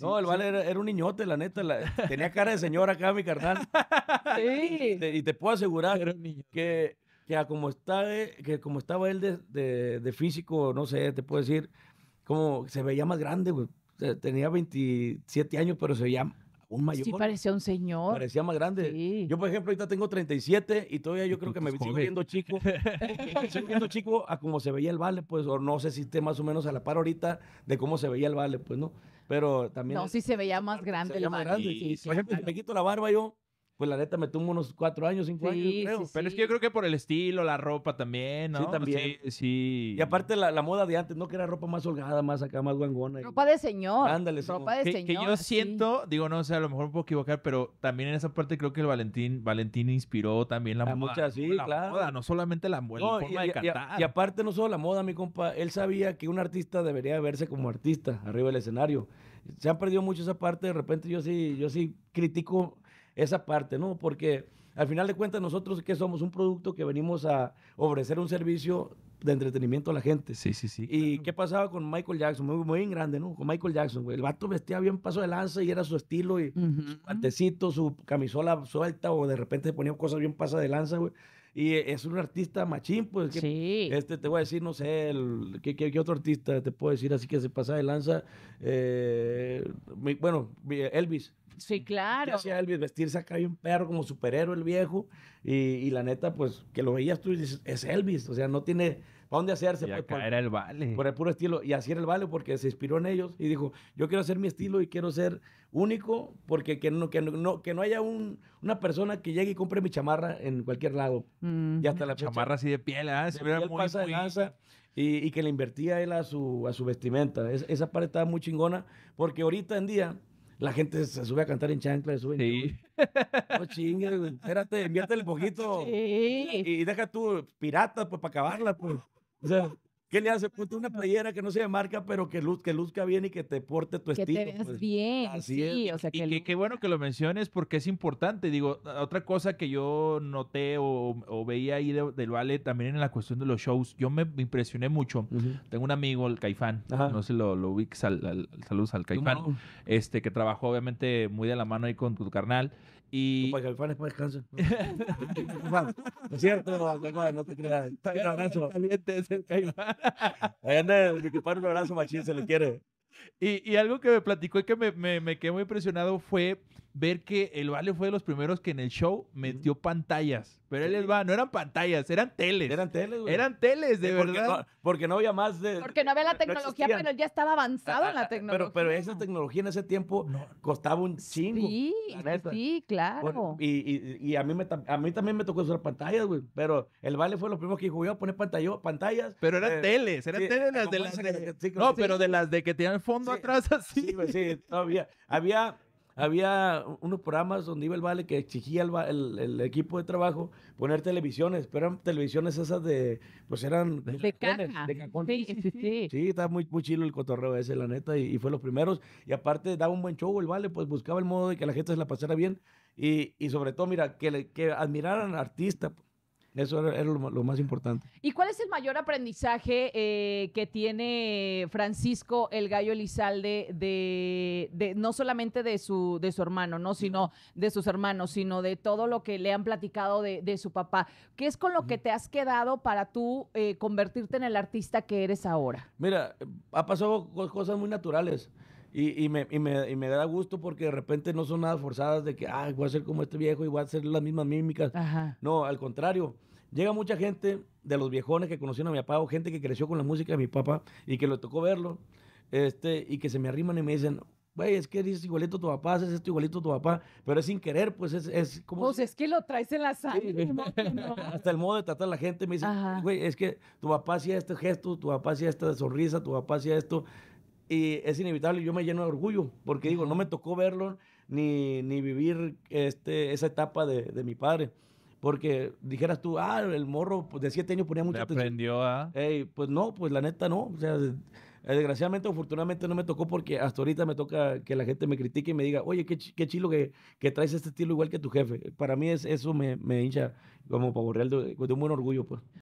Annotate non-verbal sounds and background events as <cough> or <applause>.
no, el vale era, un niñote, la neta. tenía cara de señora acá, mi carnal. Sí. y te puedo asegurar que, que, como que como estaba él de, físico, no sé, te puedo decir, como se veía más grande, güey. Tenía 27 años, pero se veía un mayor. Sí, parecía un señor. Parecía más grande. Yo, por ejemplo, ahorita tengo 37 y todavía yo creo que me sigo viendo chico. Estoy viendo chico a cómo se veía el vale, pues, o no sé si esté más o menos a la par ahorita de cómo se veía el vale, pues, ¿no? Pero también. No, sí se veía más grande el más grande. por ejemplo, si me quito la barba yo, pues la neta me tuvo unos cuatro años, cinco años, pero es que yo creo que por el estilo, la ropa también, ¿no? Sí, pues, también. Sí, sí. Y aparte la, moda de antes, ¿no? Que era ropa más holgada, más acá, más guangona. Ropa de señor. Ándale, Ropa de señor. Que yo siento, digo, no sé, a lo mejor me puedo equivocar, pero también en esa parte creo que el Valentín, Valentín inspiró también la, moda. Mucha, sí, no solamente la, forma y, de cantar. Y, aparte no solo la moda, mi compa, él sabía que un artista debería verse como artista arriba del escenario. Se han perdido mucho esa parte, de repente yo sí, yo sí critico esa parte, ¿no? Porque al final de cuentas nosotros que somos un producto que venimos a ofrecer un servicio de entretenimiento a la gente. Sí, sí, sí. ¿Y qué pasaba con Michael Jackson? Muy, muy grande, ¿no? Con Michael Jackson, güey. El vato vestía bien paso de lanza y era su estilo y su pantecito, su camisola suelta o de repente se ponía cosas bien paso de lanza, güey. Y e, es un artista machín, pues. Que, Este, te voy a decir, no sé, ¿qué, otro artista te puedo decir así que se pasa de lanza? Eh, bueno, Elvis. Sí, claro. Hacía Elvis vestirse acá un perro como superhéroe el viejo. Y, y, la neta, pues, que lo veías tú y dices, es Elvis. O sea, no tiene dónde hacerse? Pues, era el vale. Por el puro estilo. Y así era el vale porque se inspiró en ellos y dijo, yo quiero hacer mi estilo y quiero ser único porque que no, que no, que no haya un, una persona que llegue y compre mi chamarra en cualquier lado. Y hasta la Chamarra así de piel, ¿eh? Se muy, y, que le invertía él a su, a su vestimenta. esa parte estaba muy chingona porque ahorita en día la gente se sube a cantar en chancla, se sube sí. No chingue, espérate, inviértele poquito. <laughs> Y, deja tú pirata pues para acabarla, pues. O sea, ¿qué le hace? Ponte una playera que no se marca, pero que, luz, que luzca bien y que te porte tu estilo. Que te veas pues. bien. y que, bueno que lo menciones porque es importante. Digo, otra cosa que yo noté o, veía ahí del Vale también en la cuestión de los shows, yo me impresioné mucho. Tengo un amigo, el Caifán, no sé lo, lo al, saludos al Caifán, este que trabajó obviamente muy de la mano ahí con tu carnal y... Para que el fan es descanso. <laughs> es cierto? No te creas. Un abrazo. Caliente es el caimán. Ahí anda el Miquipán, un abrazo machín, se le quiere. Y, y, algo que me platicó y que me, me, me quedé muy impresionado fue ver que el Vale fue de los primeros que en el show metió pantallas. Pero él les va, no eran pantallas, eran teles. Eran teles, güey. Eran teles, de verdad. porque no había más de. Porque no había la tecnología, pero ya estaba avanzada ah, en la ah, ah, tecnología. Pero, esa tecnología en ese tiempo costaba un chingo. Sí, sí, claro. y, a, mí me, a mí también me tocó usar pantallas, güey. Pero el Vale fue los primeros que dijo, voy a poner pantallas. Pero eran eh, teles, eran teles de las. De, no, pero de las de que tenían fondo atrás <laughs> así. sí, todavía. Había había unos programas donde iba el vale que exigía el, el, equipo de trabajo poner televisiones, pero eran televisiones esas de, pues eran de, de sí, sí, sí. sí, estaba muy, muy chilo el cotorreo ese, la neta, y, fue los primeros. Y aparte daba un buen show el vale, pues buscaba el modo de que la gente se la pasara bien y, sobre todo, mira, que, admiraran que admiraran artistas. Eso era, lo, más importante. ¿Y cuál es el mayor aprendizaje eh, que tiene Francisco el Gallo Elizalde de, no solamente de su, de su hermano, no, sino de sus hermanos, sino de todo lo que le han platicado de, su papá? ¿Qué es con lo que te has quedado para tú eh, convertirte en el artista que eres ahora? Mira, eh, ha pasado cosas muy naturales. Y, y, me, y, me, y, me, da gusto porque de repente no son nada forzadas de que, ah, voy a ser como este viejo y voy a hacer las mismas mímicas. No, al contrario. Llega mucha gente de los viejones que conocieron a mi papá o gente que creció con la música de mi papá y que le tocó verlo este, y que se me arriman y me dicen, güey, es que eres igualito a tu papá, haces esto igualito a tu papá, pero es sin querer, pues es, es como... Pues es que lo traes en la sangre. <laughs> Hasta el modo de tratar a la gente me dice, güey, es que tu papá hacía este gesto, tu papá hacía esta sonrisa, tu papá hacía esto, y es inevitable, yo me lleno de orgullo, porque digo, no me tocó verlo ni, ni vivir este, esa etapa de, mi padre. Porque dijeras tú, ah, el morro pues, de siete años ponía mucha Le aprendió a... pues no, pues la neta no. sea, eh, desgraciadamente o afortunadamente no me tocó porque hasta ahorita me toca que la gente me critique y me diga, oye, qué, qué chilo que, traes este estilo igual que tu jefe. Para mí es, eso me, hincha como pavorreal real, de un buen orgullo, pues.